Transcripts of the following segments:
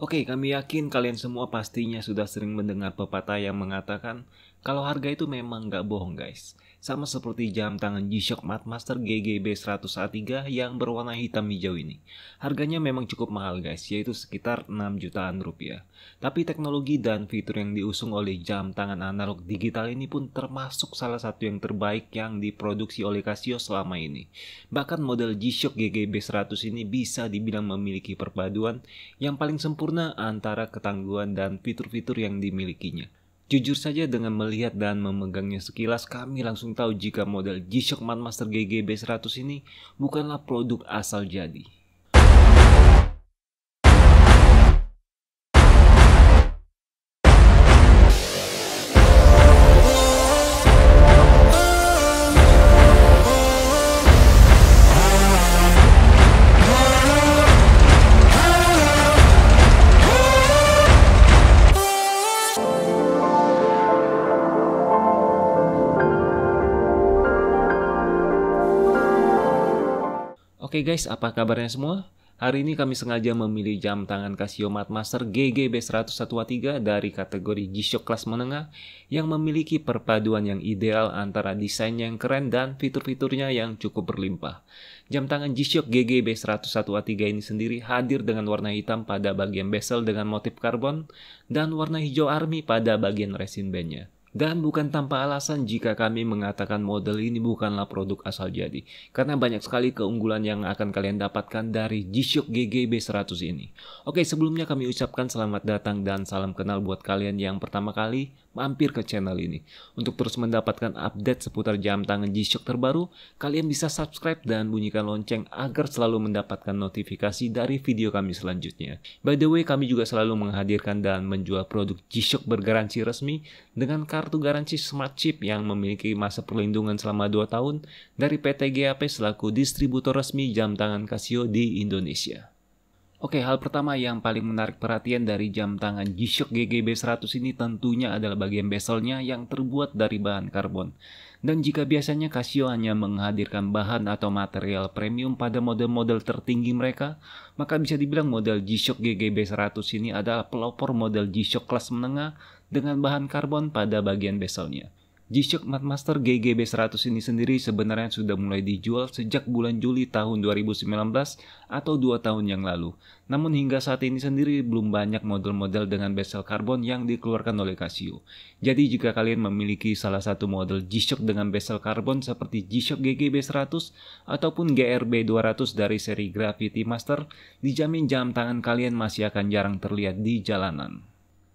Oke, kami yakin kalian semua pastinya sudah sering mendengar pepatah yang mengatakan kalau harga itu memang nggak bohong guys. Sama seperti jam tangan G-Shock Master GGB 100A3 yang berwarna hitam hijau ini. Harganya memang cukup mahal guys, yaitu sekitar 6 jutaan rupiah. Tapi teknologi dan fitur yang diusung oleh jam tangan analog digital ini pun termasuk salah satu yang terbaik yang diproduksi oleh Casio selama ini. Bahkan model G-Shock GGB 100 ini bisa dibilang memiliki perpaduan yang paling sempurna antara ketangguhan dan fitur-fitur yang dimilikinya. Jujur saja dengan melihat dan memegangnya sekilas kami langsung tahu jika model G-Shock Master GGB100 ini bukanlah produk asal jadi. Hey guys, apa kabarnya semua? Hari ini kami sengaja memilih jam tangan Casio Master ggb 1013 dari kategori G-Shock kelas menengah yang memiliki perpaduan yang ideal antara desain yang keren dan fitur-fiturnya yang cukup berlimpah. Jam tangan G-Shock ggb 1013 ini sendiri hadir dengan warna hitam pada bagian bezel dengan motif karbon dan warna hijau army pada bagian resin bandnya. Dan bukan tanpa alasan jika kami mengatakan model ini bukanlah produk asal jadi, karena banyak sekali keunggulan yang akan kalian dapatkan dari G-Shock GGB100 ini. Oke, sebelumnya kami ucapkan selamat datang dan salam kenal buat kalian yang pertama kali mampir ke channel ini. Untuk terus mendapatkan update seputar jam tangan G-Shock terbaru, kalian bisa subscribe dan bunyikan lonceng agar selalu mendapatkan notifikasi dari video kami selanjutnya. By the way, kami juga selalu menghadirkan dan menjual produk G-Shock bergaransi resmi dengan kartu garansi Smart Chip yang memiliki masa perlindungan selama 2 tahun dari PT GAP selaku distributor resmi jam tangan Casio di Indonesia. Oke, hal pertama yang paling menarik perhatian dari jam tangan G-Shock GGB100 ini tentunya adalah bagian bezelnya yang terbuat dari bahan karbon. Dan jika biasanya Casio hanya menghadirkan bahan atau material premium pada model-model tertinggi mereka, maka bisa dibilang model G-Shock GGB100 ini adalah pelopor model G-Shock kelas menengah dengan bahan karbon pada bagian bezelnya. G-Shock Master GGB 100 ini sendiri sebenarnya sudah mulai dijual sejak bulan Juli tahun 2019 atau 2 tahun yang lalu. Namun hingga saat ini sendiri belum banyak model-model dengan bezel karbon yang dikeluarkan oleh Casio. Jadi jika kalian memiliki salah satu model G-Shock dengan bezel karbon seperti G-Shock GGB 100 ataupun GRB 200 dari seri Gravity Master, dijamin jam tangan kalian masih akan jarang terlihat di jalanan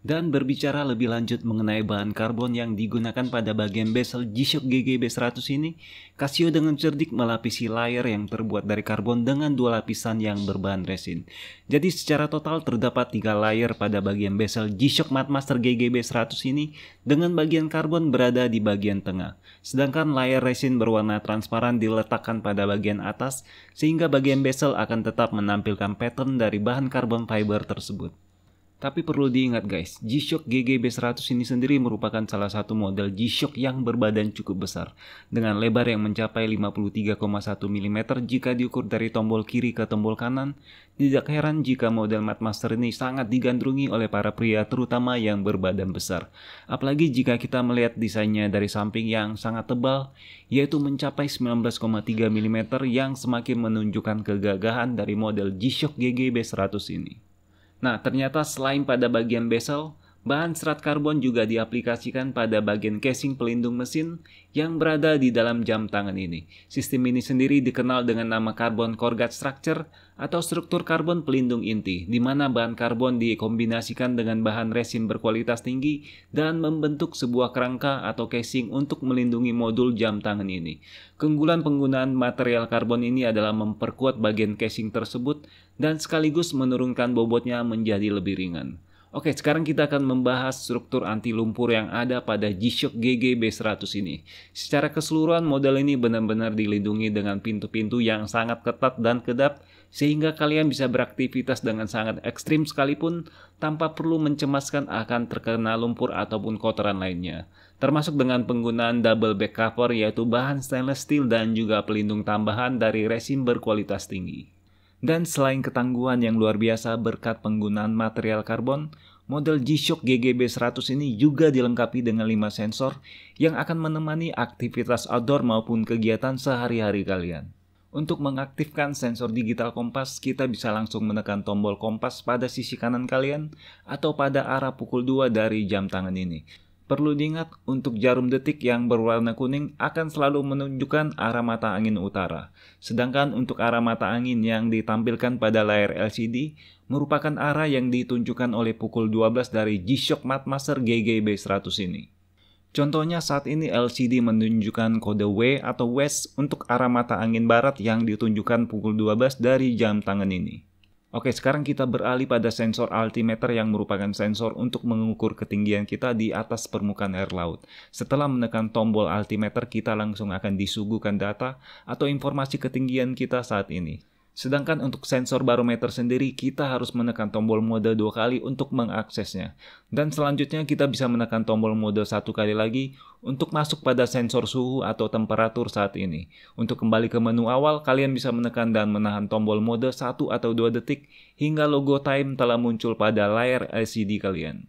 dan berbicara lebih lanjut mengenai bahan karbon yang digunakan pada bagian bezel G-Shock GGB100 ini, Casio dengan cerdik melapisi layar yang terbuat dari karbon dengan dua lapisan yang berbahan resin. Jadi secara total terdapat tiga layer pada bagian bezel G-Shock Master GGB100 ini dengan bagian karbon berada di bagian tengah. Sedangkan layar resin berwarna transparan diletakkan pada bagian atas sehingga bagian bezel akan tetap menampilkan pattern dari bahan karbon fiber tersebut. Tapi perlu diingat guys, G-Shock GGB100 ini sendiri merupakan salah satu model G-Shock yang berbadan cukup besar, dengan lebar yang mencapai 53,1 mm jika diukur dari tombol kiri ke tombol kanan. Tidak heran jika model Master ini sangat digandrungi oleh para pria terutama yang berbadan besar. Apalagi jika kita melihat desainnya dari samping yang sangat tebal, yaitu mencapai 19,3 mm yang semakin menunjukkan kegagahan dari model G-Shock GGB100 ini. Nah, ternyata selain pada bagian bezel, bahan serat karbon juga diaplikasikan pada bagian casing pelindung mesin yang berada di dalam jam tangan ini. Sistem ini sendiri dikenal dengan nama karbon corrugated structure atau struktur karbon pelindung inti, di mana bahan karbon dikombinasikan dengan bahan resin berkualitas tinggi dan membentuk sebuah kerangka atau casing untuk melindungi modul jam tangan ini. Keunggulan penggunaan material karbon ini adalah memperkuat bagian casing tersebut dan sekaligus menurunkan bobotnya menjadi lebih ringan. Oke, sekarang kita akan membahas struktur anti lumpur yang ada pada G-Shock GG B100 ini. Secara keseluruhan model ini benar-benar dilindungi dengan pintu-pintu yang sangat ketat dan kedap sehingga kalian bisa beraktivitas dengan sangat ekstrim sekalipun tanpa perlu mencemaskan akan terkena lumpur ataupun kotoran lainnya. Termasuk dengan penggunaan double back cover yaitu bahan stainless steel dan juga pelindung tambahan dari resin berkualitas tinggi. Dan selain ketangguhan yang luar biasa berkat penggunaan material karbon, model G-Shock GGB 100 ini juga dilengkapi dengan 5 sensor yang akan menemani aktivitas outdoor maupun kegiatan sehari-hari kalian. Untuk mengaktifkan sensor digital kompas, kita bisa langsung menekan tombol kompas pada sisi kanan kalian atau pada arah pukul 2 dari jam tangan ini. Perlu diingat untuk jarum detik yang berwarna kuning akan selalu menunjukkan arah mata angin utara. Sedangkan untuk arah mata angin yang ditampilkan pada layar LCD merupakan arah yang ditunjukkan oleh pukul 12 dari G-Shock Matmaster GGB100 ini. Contohnya saat ini LCD menunjukkan kode W atau West untuk arah mata angin barat yang ditunjukkan pukul 12 dari jam tangan ini. Oke, sekarang kita beralih pada sensor altimeter yang merupakan sensor untuk mengukur ketinggian kita di atas permukaan air laut. Setelah menekan tombol altimeter, kita langsung akan disuguhkan data atau informasi ketinggian kita saat ini. Sedangkan untuk sensor barometer sendiri, kita harus menekan tombol mode dua kali untuk mengaksesnya. Dan selanjutnya kita bisa menekan tombol mode satu kali lagi untuk masuk pada sensor suhu atau temperatur saat ini. Untuk kembali ke menu awal, kalian bisa menekan dan menahan tombol mode satu atau dua detik hingga logo time telah muncul pada layar LCD kalian.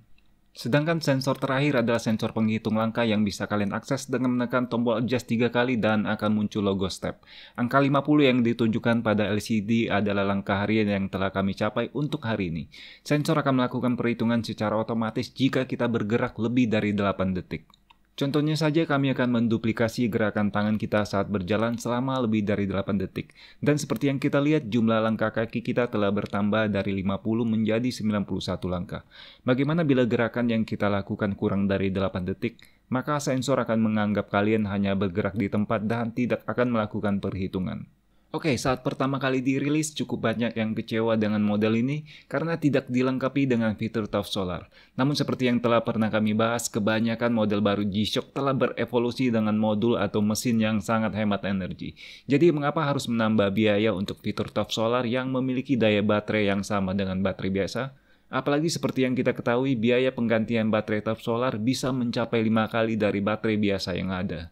Sedangkan sensor terakhir adalah sensor penghitung langkah yang bisa kalian akses dengan menekan tombol adjust 3 kali dan akan muncul logo step. Angka 50 yang ditunjukkan pada LCD adalah langkah harian yang telah kami capai untuk hari ini. Sensor akan melakukan perhitungan secara otomatis jika kita bergerak lebih dari 8 detik. Contohnya saja kami akan menduplikasi gerakan tangan kita saat berjalan selama lebih dari 8 detik. Dan seperti yang kita lihat, jumlah langkah kaki kita telah bertambah dari 50 menjadi 91 langkah. Bagaimana bila gerakan yang kita lakukan kurang dari 8 detik? Maka sensor akan menganggap kalian hanya bergerak di tempat dan tidak akan melakukan perhitungan. Oke, okay, saat pertama kali dirilis cukup banyak yang kecewa dengan model ini karena tidak dilengkapi dengan fitur Tough Solar. Namun seperti yang telah pernah kami bahas, kebanyakan model baru G-Shock telah berevolusi dengan modul atau mesin yang sangat hemat energi. Jadi mengapa harus menambah biaya untuk fitur Tough Solar yang memiliki daya baterai yang sama dengan baterai biasa? Apalagi seperti yang kita ketahui, biaya penggantian baterai Tough solar bisa mencapai 5 kali dari baterai biasa yang ada.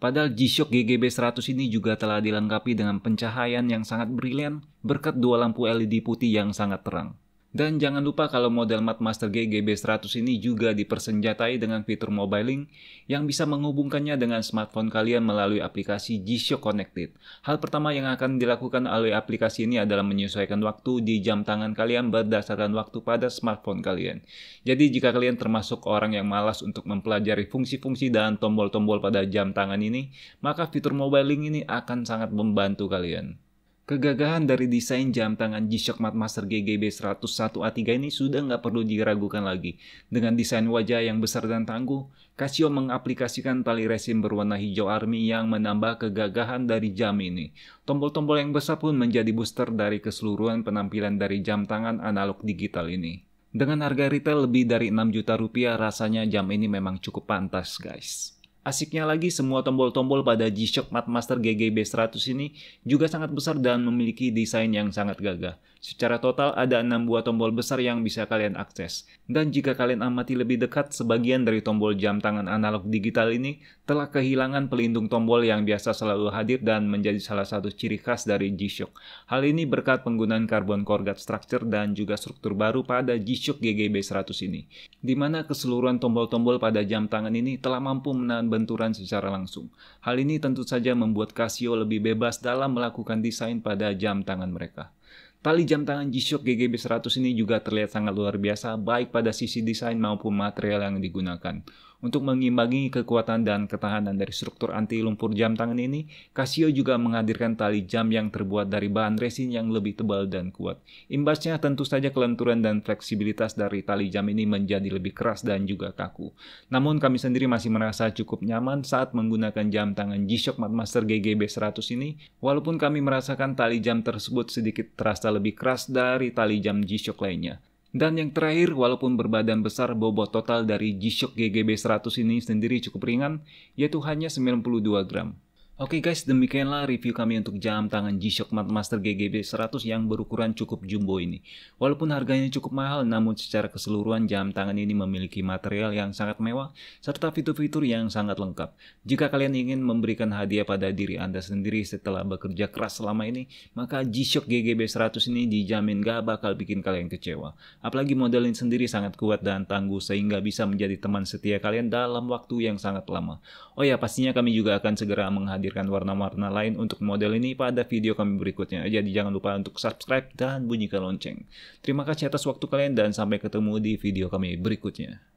Padahal G-Shock GGB100 ini juga telah dilengkapi dengan pencahayaan yang sangat brilian berkat dua lampu LED putih yang sangat terang. Dan jangan lupa kalau model Matmaster GGB100 ini juga dipersenjatai dengan fitur mobile link yang bisa menghubungkannya dengan smartphone kalian melalui aplikasi G-Shock Connected. Hal pertama yang akan dilakukan oleh aplikasi ini adalah menyesuaikan waktu di jam tangan kalian berdasarkan waktu pada smartphone kalian. Jadi jika kalian termasuk orang yang malas untuk mempelajari fungsi-fungsi dan tombol-tombol pada jam tangan ini, maka fitur mobile link ini akan sangat membantu kalian. Kegagahan dari desain jam tangan G-Shock Master GGB 101A3 ini sudah nggak perlu diragukan lagi. Dengan desain wajah yang besar dan tangguh, Casio mengaplikasikan tali resin berwarna hijau army yang menambah kegagahan dari jam ini. Tombol-tombol yang besar pun menjadi booster dari keseluruhan penampilan dari jam tangan analog digital ini. Dengan harga retail lebih dari 6 juta rupiah, rasanya jam ini memang cukup pantas guys. Asiknya lagi, semua tombol-tombol pada G-Shock Master GGB100 ini juga sangat besar dan memiliki desain yang sangat gagah. Secara total ada 6 buah tombol besar yang bisa kalian akses. Dan jika kalian amati lebih dekat, sebagian dari tombol jam tangan analog digital ini telah kehilangan pelindung tombol yang biasa selalu hadir dan menjadi salah satu ciri khas dari G-Shock. Hal ini berkat penggunaan karbon korgat structure dan juga struktur baru pada G-Shock GGB100 ini. Di mana keseluruhan tombol-tombol pada jam tangan ini telah mampu menahan benturan secara langsung. Hal ini tentu saja membuat Casio lebih bebas dalam melakukan desain pada jam tangan mereka. Tali jam tangan G-Shock GGB 100 ini juga terlihat sangat luar biasa baik pada sisi desain maupun material yang digunakan. Untuk mengimbangi kekuatan dan ketahanan dari struktur anti lumpur jam tangan ini, Casio juga menghadirkan tali jam yang terbuat dari bahan resin yang lebih tebal dan kuat. Imbasnya tentu saja kelenturan dan fleksibilitas dari tali jam ini menjadi lebih keras dan juga kaku. Namun kami sendiri masih merasa cukup nyaman saat menggunakan jam tangan G-Shock Master GGB 100 ini, walaupun kami merasakan tali jam tersebut sedikit terasa lebih keras dari tali jam G-Shock lainnya. Dan yang terakhir, walaupun berbadan besar, bobot total dari G-Shock GGB 100 ini sendiri cukup ringan, yaitu hanya 92 gram. Oke okay guys, demikianlah review kami untuk jam tangan G-Shock Master GGB 100 yang berukuran cukup jumbo ini. Walaupun harganya cukup mahal, namun secara keseluruhan jam tangan ini memiliki material yang sangat mewah, serta fitur-fitur yang sangat lengkap. Jika kalian ingin memberikan hadiah pada diri Anda sendiri setelah bekerja keras selama ini, maka G-Shock GGB 100 ini dijamin gak bakal bikin kalian kecewa. Apalagi model ini sendiri sangat kuat dan tangguh sehingga bisa menjadi teman setia kalian dalam waktu yang sangat lama. Oh ya, pastinya kami juga akan segera menghadirkan menghadirkan warna-warna lain untuk model ini pada video kami berikutnya. Jadi jangan lupa untuk subscribe dan bunyikan lonceng. Terima kasih atas waktu kalian dan sampai ketemu di video kami berikutnya.